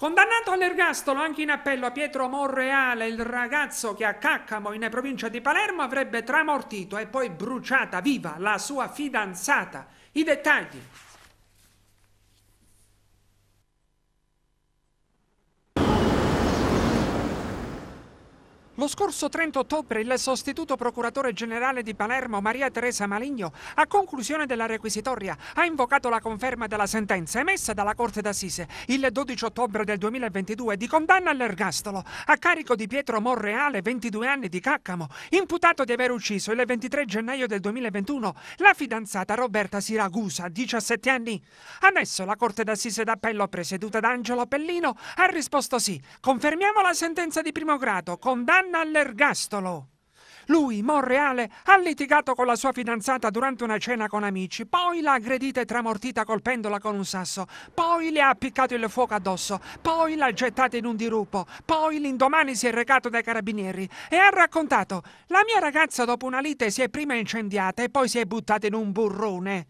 Condannato all'ergastolo anche in appello a Pietro Morreale, il ragazzo che a Caccamo, in provincia di Palermo, avrebbe tramortito e poi bruciata viva la sua fidanzata. I dettagli. Lo scorso 30 ottobre il sostituto procuratore generale di Palermo Maria Teresa Maligno, a conclusione della requisitoria, ha invocato la conferma della sentenza emessa dalla Corte d'Assise il 12 ottobre del 2022 di condanna all'ergastolo a carico di Pietro Morreale, 22 anni di Caccamo, imputato di aver ucciso il 23 gennaio del 2021 la fidanzata Roberta Siragusa, 17 anni. Annesso la Corte d'Assise d'Appello presieduta da Angelo Pellino ha risposto sì, confermiamo la sentenza di primo grado, condanna condanna all'ergastolo. Lui, Monreale, ha litigato con la sua fidanzata durante una cena con amici, poi l'ha aggredita e tramortita colpendola con un sasso, poi le ha appiccato il fuoco addosso, poi l'ha gettata in un dirupo, poi l'indomani si è recato dai carabinieri e ha raccontato «La mia ragazza dopo una lite si è prima incendiata e poi si è buttata in un burrone».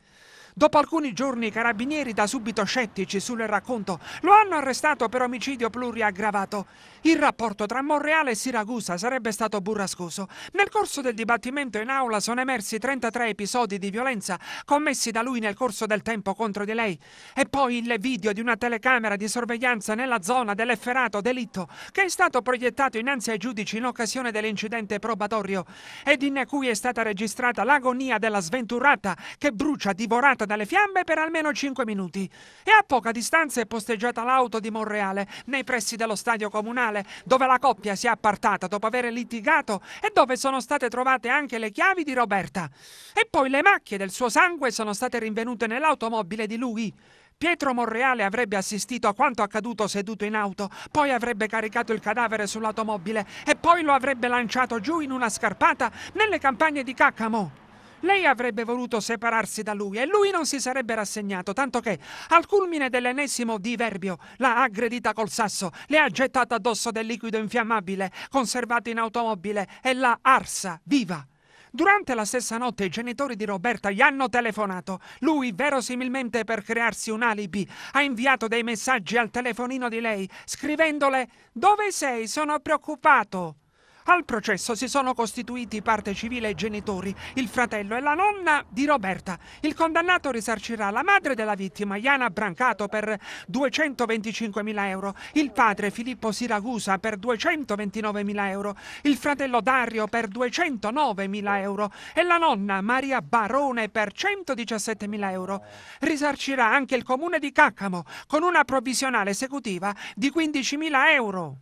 Dopo alcuni giorni i carabinieri, da subito scettici sul racconto, lo hanno arrestato per omicidio pluriaggravato. Il rapporto tra Monreale e Siracusa sarebbe stato burrascoso. Nel corso del dibattimento in aula sono emersi 33 episodi di violenza commessi da lui nel corso del tempo contro di lei e poi il video di una telecamera di sorveglianza nella zona dell'efferato delitto che è stato proiettato innanzi ai giudici in occasione dell'incidente probatorio ed in cui è stata registrata l'agonia della sventurata che brucia divorata dalle fiamme per almeno 5 minuti. E a poca distanza è posteggiata l'auto di Monreale, nei pressi dello stadio comunale, dove la coppia si è appartata dopo aver litigato e dove sono state trovate anche le chiavi di Roberta. E poi le macchie del suo sangue sono state rinvenute nell'automobile di lui. Pietro Monreale avrebbe assistito a quanto accaduto seduto in auto, poi avrebbe caricato il cadavere sull'automobile e poi lo avrebbe lanciato giù in una scarpata nelle campagne di Caccamo. Lei avrebbe voluto separarsi da lui e lui non si sarebbe rassegnato, tanto che al culmine dell'ennesimo diverbio l'ha aggredita col sasso, le ha gettata addosso del liquido infiammabile conservato in automobile e l'ha arsa viva. Durante la stessa notte i genitori di Roberta gli hanno telefonato. Lui, verosimilmente per crearsi un alibi, ha inviato dei messaggi al telefonino di lei, scrivendole Dove sei? Sono preoccupato. Al processo si sono costituiti parte civile e genitori, il fratello e la nonna di Roberta. Il condannato risarcirà la madre della vittima, Iana Brancato, per 225.000 euro, il padre Filippo Siragusa per 229.000 euro, il fratello Dario per 209.000 euro e la nonna Maria Barone per 117.000 euro. Risarcirà anche il comune di Caccamo con una provvisionale esecutiva di 15.000 euro.